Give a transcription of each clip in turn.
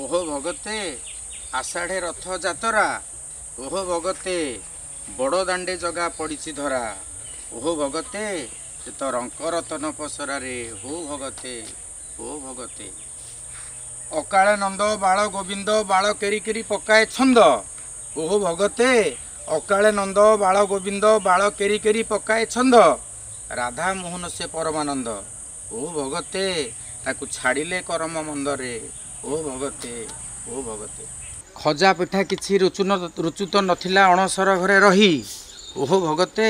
ଓହୋ ଭଗତେ ଆଷାଢ଼େ ରଥ ଯାତରା ଓହୋ ଭଗତେ ବଡ଼ ଦାଣ୍ଡେ ଜଗା ପଡ଼ିଛି ଧରା ଓହୋ ଭଗତେ ସେ ତ ରଙ୍କ ରତନ ପସରାରେ ହୋ ଭଗତେ ହୋ ଭଗତେ ଅକାଳ ନନ୍ଦ ବାଳ ଗୋବିନ୍ଦ ବାଳ କେରି କେରି ପକାଏ ଛନ୍ଦ ଓହୋ ଭଗତେ ଅକାଳ ନନ୍ଦ ବାଳ ଗୋବିନ୍ଦ ବାଳ କେରି କେରି ପକାଏ ଛନ୍ଦ ରାଧା ମୋହନ ସେ ପରମାନନ୍ଦ ଓ ଭଗତେ ତାକୁ ଛାଡ଼ିଲେ କରମ ମନ୍ଦରେ ଖଜା ପିଠା କିଛି ରୁଚୁ ରୁଚୁତ ନଥିଲା ଅଣସର ଘରେ ରହି ଓହୋ ଭଗତେ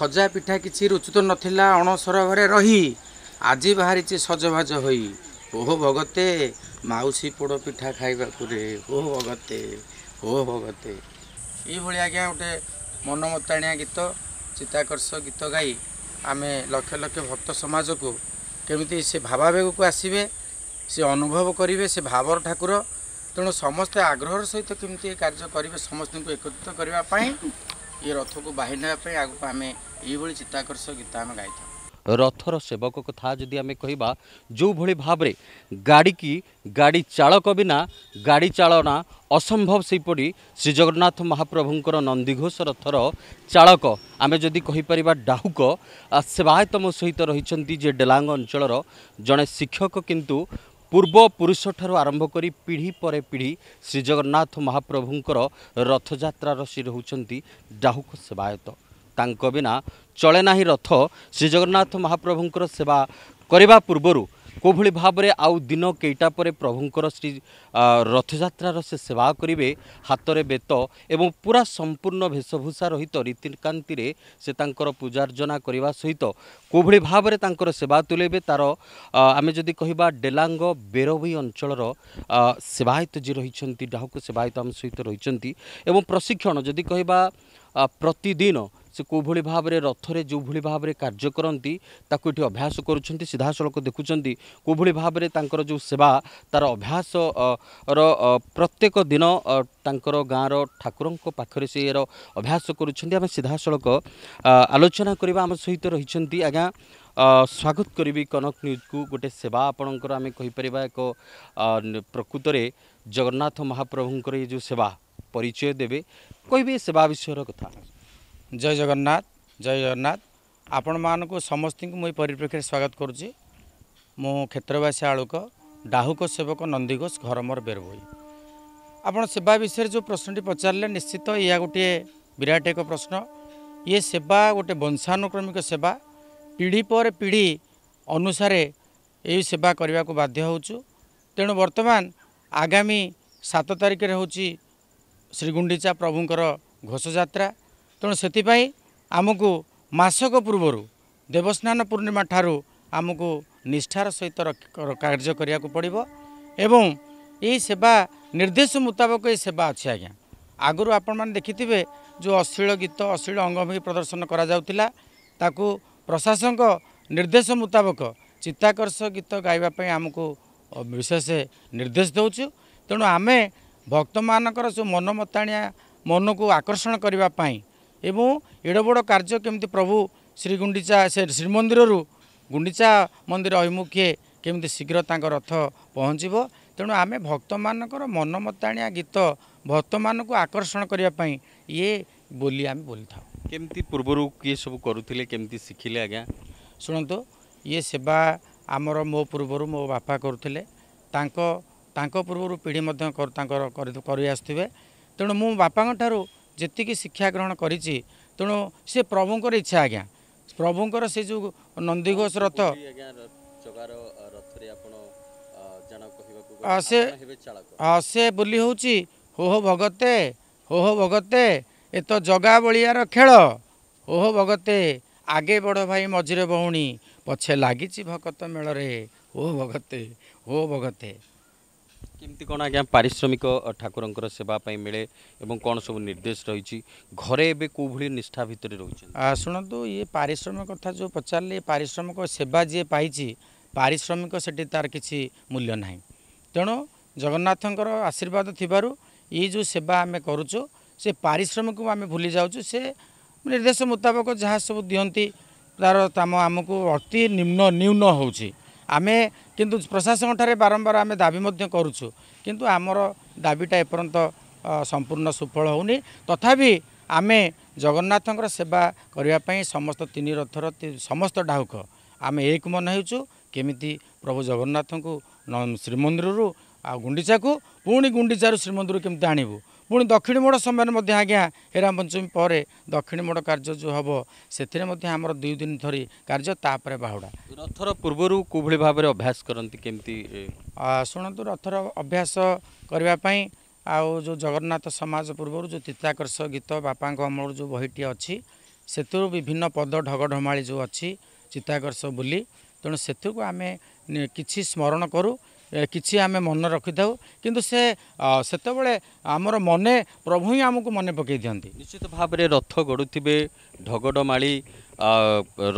ଖଜା ପିଠା କିଛି ରୁଚୁତ ନଥିଲା ଅଣସର ଘରେ ରହି ଆଜି ବାହାରିଛି ସଜବାଜ ହୋଇ ଓହୋ ଭଗତେ ମାଉସୀ ପୋଡ଼ ପିଠା ଖାଇବାକୁ ରେ ଓହୋ ଭଗତେ ଓହୋ ଭଗତେ ଏଇଭଳି ଆଜ୍ଞା ଗୋଟେ ମନମତାଣିଆ ଗୀତ ଚିତ୍ତାକର୍ଷ ଗୀତ ଗାଇ ଆମେ ଲକ୍ଷ ଲକ୍ଷ ଭକ୍ତ ସମାଜକୁ କେମିତି ସେ ଭାବାବେଗକୁ ଆସିବେ ସେ ଅନୁଭବ କରିବେ ସେ ଭାବର ଠାକୁର ତେଣୁ ସମସ୍ତେ ଆଗ୍ରହର ସହିତ କେମିତି ଏ କାର୍ଯ୍ୟ କରିବେ ସମସ୍ତଙ୍କୁ ଏକତ୍ରିତ କରିବା ପାଇଁ ଏ ରଥକୁ ବାହି ନେବା ପାଇଁ ଆଗକୁ ଆମେ ଏଇଭଳି ଚିତ୍ତାକର୍ଷକ ଗୀତ ଆମେ ଗାଇଥାଉ ରଥର ସେବକ କଥା ଯଦି ଆମେ କହିବା ଯେଉଁଭଳି ଭାବରେ ଗାଡ଼ିକି ଗାଡ଼ି ଚାଳକ ବିନା ଗାଡ଼ି ଚାଳନା ଅସମ୍ଭବ ସେହିପରି ଶ୍ରୀଜଗନ୍ନାଥ ମହାପ୍ରଭୁଙ୍କର ନନ୍ଦିଘୋଷ ରଥର ଚାଳକ ଆମେ ଯଦି କହିପାରିବା ଡାହୁକ ସେବାୟତମ ସହିତ ରହିଛନ୍ତି ଯେ ଡେଲାଙ୍ଗ ଅଞ୍ଚଳର ଜଣେ ଶିକ୍ଷକ କିନ୍ତୁ ପୂର୍ବପୁରୁଷଠାରୁ ଆରମ୍ଭ କରି ପିଢ଼ି ପରେ ପିଢ଼ି ଶ୍ରୀଜଗନ୍ନାଥ ମହାପ୍ରଭୁଙ୍କର ରଥଯାତ୍ରାର ଶ୍ରୀ ହେଉଛନ୍ତି ଡାହୁକ ସେବାୟତ ତାଙ୍କ ବିନା ଚଳେ ନାହିଁ ରଥ ଶ୍ରୀଜଗନ୍ନାଥ ମହାପ୍ରଭୁଙ୍କର ସେବା କରିବା ପୂର୍ବରୁ কোভাবে ভাবে আউ দিন কেইটা পরে প্রভুঙ্কর শ্রী রথযাত্রার সে সেবা করবে হাতরে বেত এবং পুরা সম্পূর্ণ বেশভূষা রহিত রীতিকান্তিরে সে তাঁর পূজার্চনা করা সহ কোভাবে ভাবে তাঁর সেবা তুলেবে তার আমি যদি কহবা ডেলাঙ্গ বেরবই অঞ্চলর সেবায়ত যে রয়েছেন ডাহকু সেবায়ত আম সহ রয়েছেন এবং প্রশিক্ষণ যদি কহবা প্রতিদিন ସେ କେଉଁଭଳି ଭାବରେ ରଥରେ ଯେଉଁଭଳି ଭାବରେ କାର୍ଯ୍ୟ କରନ୍ତି ତାକୁ ଏଠି ଅଭ୍ୟାସ କରୁଛନ୍ତି ସିଧାସଳଖ ଦେଖୁଛନ୍ତି କେଉଁଭଳି ଭାବରେ ତାଙ୍କର ଯେଉଁ ସେବା ତାର ଅଭ୍ୟାସର ପ୍ରତ୍ୟେକ ଦିନ ତାଙ୍କର ଗାଁର ଠାକୁରଙ୍କ ପାଖରେ ସେ ଏର ଅଭ୍ୟାସ କରୁଛନ୍ତି ଆମେ ସିଧାସଳଖ ଆଲୋଚନା କରିବା ଆମ ସହିତ ରହିଛନ୍ତି ଆଜ୍ଞା ସ୍ୱାଗତ କରିବି କନକ ନ୍ୟୁଜ୍କୁ ଗୋଟେ ସେବା ଆପଣଙ୍କର ଆମେ କହିପାରିବା ଏକ ପ୍ରକୃତରେ ଜଗନ୍ନାଥ ମହାପ୍ରଭୁଙ୍କର ଏ ଯେଉଁ ସେବା ପରିଚୟ ଦେବେ କହିବେ ସେବା ବିଷୟର କଥା ଜୟ ଜଗନ୍ନାଥ ଜୟ ଜଗନ୍ନାଥ ଆପଣମାନଙ୍କୁ ସମସ୍ତଙ୍କୁ ମୁଁ ଏ ପରିପ୍ରେକ୍ଷୀରେ ସ୍ୱାଗତ କରୁଛି ମୁଁ କ୍ଷେତ୍ରବାସୀ ଆଳୁକ ଡାହୁକ ସେବକ ନନ୍ଦିଘୋଷ ଘରମର ବେରବୋଇ ଆପଣ ସେବା ବିଷୟରେ ଯେଉଁ ପ୍ରଶ୍ନଟି ପଚାରିଲେ ନିଶ୍ଚିତ ଏହା ଗୋଟିଏ ବିରାଟ ଏକ ପ୍ରଶ୍ନ ଇଏ ସେବା ଗୋଟିଏ ବଂଶାନୁକ୍ରମିକ ସେବା ପିଢ଼ି ପରେ ପିଢ଼ି ଅନୁସାରେ ଏହି ସେବା କରିବାକୁ ବାଧ୍ୟ ହେଉଛୁ ତେଣୁ ବର୍ତ୍ତମାନ ଆଗାମୀ ସାତ ତାରିଖରେ ହେଉଛି ଶ୍ରୀଗୁଣ୍ଡିଚା ପ୍ରଭୁଙ୍କର ଘୋଷଯାତ୍ରା ତେଣୁ ସେଥିପାଇଁ ଆମକୁ ମାସକ ପୂର୍ବରୁ ଦେବସ୍ନାନ ପୂର୍ଣ୍ଣିମା ଠାରୁ ଆମକୁ ନିଷ୍ଠାର ସହିତ କାର୍ଯ୍ୟ କରିବାକୁ ପଡ଼ିବ ଏବଂ ଏହି ସେବା ନିର୍ଦ୍ଦେଶ ମୁତାବକ ଏହି ସେବା ଅଛି ଆଜ୍ଞା ଆଗରୁ ଆପଣମାନେ ଦେଖିଥିବେ ଯେଉଁ ଅଶ୍ଳୀଳ ଗୀତ ଅଶ୍ଳୀଳ ଅଙ୍ଗଭଙ୍ଗୀ ପ୍ରଦର୍ଶନ କରାଯାଉଥିଲା ତାକୁ ପ୍ରଶାସକଙ୍କ ନିର୍ଦ୍ଦେଶ ମୁତାବକ ଚିତ୍ତାକର୍ଷକ ଗୀତ ଗାଇବା ପାଇଁ ଆମକୁ ବିଶେଷ ନିର୍ଦ୍ଦେଶ ଦେଉଛୁ ତେଣୁ ଆମେ ଭକ୍ତମାନଙ୍କର ଯେଉଁ ମନମତାଣିଆ ମନକୁ ଆକର୍ଷଣ କରିବା ପାଇଁ ଏବଂ ଏଡ଼ ବଡ଼ କାର୍ଯ୍ୟ କେମିତି ପ୍ରଭୁ ଶ୍ରୀଗୁଣ୍ଡିଚା ସେ ଶ୍ରୀମନ୍ଦିରରୁ ଗୁଣ୍ଡିଚା ମନ୍ଦିର ଅଭିମୁଖେ କେମିତି ଶୀଘ୍ର ତାଙ୍କ ରଥ ପହଞ୍ଚିବ ତେଣୁ ଆମେ ଭକ୍ତମାନଙ୍କର ମନମତାଣିଆ ଗୀତ ଭକ୍ତମାନଙ୍କୁ ଆକର୍ଷଣ କରିବା ପାଇଁ ଇଏ ବୋଲି ଆମେ ବୋଲିଥାଉ କେମିତି ପୂର୍ବରୁ କିଏ ସବୁ କରୁଥିଲେ କେମିତି ଶିଖିଲେ ଆଜ୍ଞା ଶୁଣନ୍ତୁ ଇଏ ସେବା ଆମର ମୋ ପୂର୍ବରୁ ମୋ ବାପା କରୁଥିଲେ ତାଙ୍କ ତାଙ୍କ ପୂର୍ବରୁ ପିଢ଼ି ମଧ୍ୟ ତାଙ୍କର କରି ଆସୁଥିବେ ତେଣୁ ମୁଁ ବାପାଙ୍କ ଠାରୁ ଯେତିକି ଶିକ୍ଷା ଗ୍ରହଣ କରିଛି ତେଣୁ ସେ ପ୍ରଭୁଙ୍କର ଇଚ୍ଛା ଆଜ୍ଞା ପ୍ରଭୁଙ୍କର ସେ ଯେଉଁ ନନ୍ଦିଘୋଷ ରଥ ସେ ସେ ବୋଲି ହେଉଛି ହୋହୋ ଭଗତେ ହୋହୋ ଭଗତେ ଏ ତ ଜଗା ବଳିଆର ଖେଳ ଓହୋ ଭଗତେ ଆଗେ ବଡ଼ ଭାଇ ମଝିରେ ଭଉଣୀ ପଛେ ଲାଗିଛି ଭକତ ମେଳରେ ଓ ଭଗତେ ଓ ଭଗତେ पारिश्रमिक ठाकुर सेवा मिले कम सब निर्देश रही रहेभ निष्ठा भित्र शुण त ये पारिश्रमिक कथा जो पचारले पारिश्रमिक सेवा पाई पारिश्रमिक पामिक तार ति मूल्य नै तगन्नाथको आशीर्वाद थि जो सेवा आमेछु सारिश्रमिक आम भुलीउछु से निर्देश मुताबक जहाँ सबै दिम आम अति निम्न न्यून हो ଆମେ କିନ୍ତୁ ପ୍ରଶାସନଠାରେ ବାରମ୍ବାର ଆମେ ଦାବି ମଧ୍ୟ କରୁଛୁ କିନ୍ତୁ ଆମର ଦାବିଟା ଏପର୍ଯ୍ୟନ୍ତ ସମ୍ପୂର୍ଣ୍ଣ ସୁଫଳ ହେଉନି ତଥାପି ଆମେ ଜଗନ୍ନାଥଙ୍କର ସେବା କରିବା ପାଇଁ ସମସ୍ତ ତିନି ରଥର ସମସ୍ତ ଡାହୁକ ଆମେ ଏକ ମନେ ହେଉଛୁ କେମିତି ପ୍ରଭୁ ଜଗନ୍ନାଥଙ୍କୁ ଶ୍ରୀମନ୍ଦିରରୁ ଆଉ ଗୁଣ୍ଡିଚାକୁ ପୁଣି ଗୁଣ୍ଡିଚାରୁ ଶ୍ରୀମନ୍ଦିରରୁ କେମିତି ଆଣିବୁ ପୁଣି ଦକ୍ଷିଣ ମୋଡ଼ ସମୟରେ ମଧ୍ୟ ଆଜ୍ଞା ହେ ରାମପଞ୍ଚମୀ ପରେ ଦକ୍ଷିଣ ମୋଡ଼ କାର୍ଯ୍ୟ ଯେଉଁ ହେବ ସେଥିରେ ମଧ୍ୟ ଆମର ଦୁଇ ଦିନ ଧରି କାର୍ଯ୍ୟ ତାପରେ ବାହୁଡ଼ା ରଥର ପୂର୍ବରୁ କେଉଁଭଳି ଭାବରେ ଅଭ୍ୟାସ କରନ୍ତି କେମିତି ଶୁଣନ୍ତୁ ରଥର ଅଭ୍ୟାସ କରିବା ପାଇଁ ଆଉ ଯେଉଁ ଜଗନ୍ନାଥ ସମାଜ ପୂର୍ବରୁ ଯେଉଁ ତିତାକର୍ଷ ଗୀତ ବାପାଙ୍କ ଅମଳରୁ ଯେଉଁ ବହିଟି ଅଛି ସେଥିରୁ ବିଭିନ୍ନ ପଦ ଢଗଢମାଳି ଯେଉଁ ଅଛି ଚିତାକର୍ଷ ବୋଲି ତେଣୁ ସେଥିକୁ ଆମେ କିଛି ସ୍ମରଣ କରୁ କିଛି ଆମେ ମନେ ରଖିଥାଉ କିନ୍ତୁ ସେ ସେତେବେଳେ ଆମର ମନେ ପ୍ରଭୁ ହିଁ ଆମକୁ ମନେ ପକାଇ ଦିଅନ୍ତି ନିଶ୍ଚିତ ଭାବରେ ରଥ ଗଡ଼ୁଥିବେ ଢଗଡ଼ମାଳି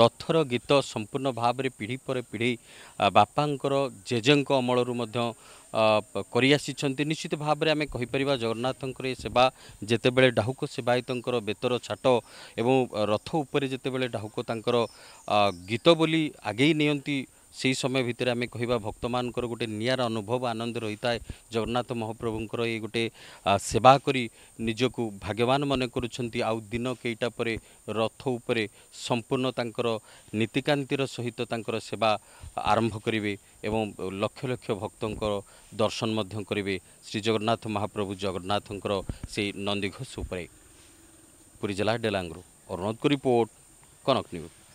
ରଥର ଗୀତ ସମ୍ପୂର୍ଣ୍ଣ ଭାବରେ ପିଢ଼ି ପରେ ପିଢ଼ି ବାପାଙ୍କର ଜେଜେଙ୍କ ଅମଳରୁ ମଧ୍ୟ କରିଆସିଛନ୍ତି ନିଶ୍ଚିତ ଭାବରେ ଆମେ କହିପାରିବା ଜଗନ୍ନାଥଙ୍କର ଏ ସେବା ଯେତେବେଳେ ଡାହୁକ ସେବାୟତଙ୍କର ବେତର ଛାଟ ଏବଂ ରଥ ଉପରେ ଯେତେବେଳେ ଡାହୁକ ତାଙ୍କର ଗୀତ ବୋଲି ଆଗେଇ ନିଅନ୍ତି সেই সময় ভিতরে আমি কহা ভক্ত মানকর গোটে নিয়ার অনুভব আনন্দ রয়েছে জগন্নাথ মহাপ্রভুঙ্কর এই গোটে সেবা করে নিজকু ভাগ্যবান মনে করছেন আউ দিন কেইটা পরে রথ উপরে সম্পূর্ণ তাঁকর নীতিকান্তির সহিত তাঁকর সেবা আরম্ভ করবে এবং লক্ষ লক্ষ ভক্ত দর্শন মধ্য করবে শ্রীজগন্নাথ মহাপ্রভু জগন্নাথঙ্কর সেই নন্দীঘোষ উপরে পুরী জেলা ডেলাঙ্গু অরুণোদ রিপোর্ট কনক নিউজ